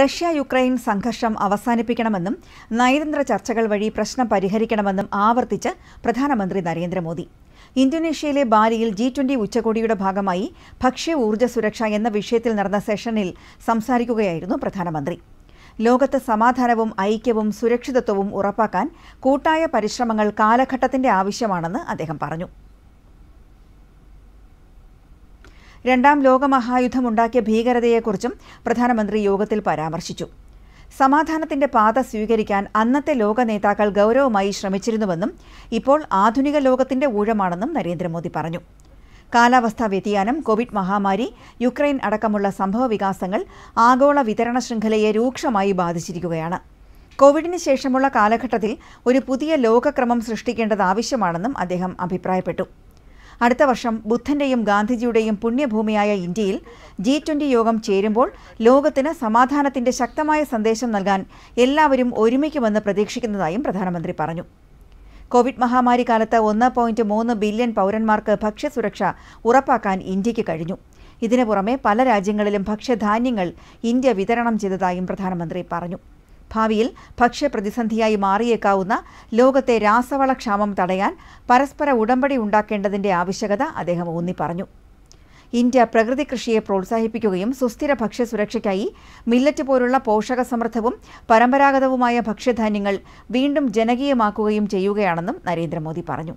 Russia Ukraine സംഘർഷം അവസാനിപ്പിക്കണമെന്നും നയതന്ത്ര ചർച്ചകൾ വഴി പ്രശ്നം പരിഹരിക്കണമെന്നും ആവർത്തിച്ച് പ്രധാനമന്ത്രി നരേന്ദ്രമോദി ഇന്തോനേഷ്യയിലെ ബാലിയിൽ ജി ട്വന്റി ഉച്ചകോടിയുടെ ഭാഗമായി ഭക്ഷ്യ ഊർജ്ജ സുരക്ഷ എന്ന വിഷയത്തിൽ നടന്ന സെഷനിൽ സംസാരിക്കുകയായിരുന്നു പ്രധാനമന്ത്രി ലോകത്ത് സമാധാനവും ഐക്യവും സുരക്ഷിതത്വവും ഉറപ്പാക്കാൻ കൂട്ടായ പരിശ്രമങ്ങൾ കാലഘട്ടത്തിന്റെ ആവശ്യമാണെന്ന് അദ്ദേഹം പറഞ്ഞു രണ്ടാം ലോകമഹായുദ്ധമുണ്ടാക്കിയ ഭീകരതയെക്കുറിച്ചും പ്രധാനമന്ത്രി യോഗത്തിൽ പരാമർശിച്ചു സമാധാനത്തിന്റെ പാത സ്വീകരിക്കാൻ അന്നത്തെ ലോക നേതാക്കൾ ഗൗരവമായി ശ്രമിച്ചിരുന്നുവെന്നും ഇപ്പോൾ ആധുനിക ലോകത്തിന്റെ ഊഴമാണെന്നും നരേന്ദ്രമോദി പറഞ്ഞു കാലാവസ്ഥാ വ്യതിയാനം കോവിഡ് മഹാമാരി യുക്രൈൻ അടക്കമുള്ള സംഭവ വികാസങ്ങൾ ആഗോള വിതരണ ശൃംഖലയെ രൂക്ഷമായി ബാധിച്ചിരിക്കുകയാണ് കോവിഡിന് ശേഷമുള്ള കാലഘട്ടത്തിൽ ഒരു പുതിയ ലോകക്രമം സൃഷ്ടിക്കേണ്ടത് ആവശ്യമാണെന്നും അദ്ദേഹം അഭിപ്രായപ്പെട്ടു അടുത്ത വർഷം ബുദ്ധന്റെയും ഗാന്ധിജിയുടെയും പുണ്യഭൂമിയായ ഇന്ത്യയിൽ ജി ട്വന്റി യോഗം ചേരുമ്പോൾ ലോകത്തിന് സമാധാനത്തിന്റെ ശക്തമായ സന്ദേശം നൽകാൻ എല്ലാവരും ഒരുമിക്കുമെന്ന് പ്രതീക്ഷിക്കുന്നതായും പ്രധാനമന്ത്രി പറഞ്ഞു കോവിഡ് മഹാമാരി കാലത്ത് ഒന്ന് പോയിന്റ് മൂന്ന് ബില്യൺ പൗരന്മാർക്ക് ഭക്ഷ്യസുരക്ഷ ഉറപ്പാക്കാൻ ഇന്ത്യക്ക് കഴിഞ്ഞു ഇതിനു പുറമെ പല രാജ്യങ്ങളിലും ഭക്ഷ്യധാന്യങ്ങൾ ഇന്ത്യ വിതരണം ചെയ്തതായും പ്രധാനമന്ത്രി പറഞ്ഞു ഭാവിയിൽ ഭക്ഷ്യപ്രതിസന്ധിയായി മാറിയേക്കാവുന്ന ലോകത്തെ രാസവള ക്ഷാമം തടയാൻ പരസ്പര ഉടമ്പടി ഉണ്ടാക്കേണ്ടതിന്റെ ആവശ്യകത അദ്ദേഹം ഊന്നിപ്പറഞ്ഞു ഇന്ത്യ പ്രകൃതി കൃഷിയെ പ്രോത്സാഹിപ്പിക്കുകയും സുസ്ഥിര ഭക്ഷ്യസുരക്ഷയ്ക്കായി മില്ലറ്റ് പോലുള്ള പോഷകസമൃദ്ധവും പരമ്പരാഗതവുമായ ഭക്ഷ്യധാന്യങ്ങൾ വീണ്ടും ജനകീയമാക്കുകയും ചെയ്യുകയാണെന്നും നരേന്ദ്രമോദി പറഞ്ഞു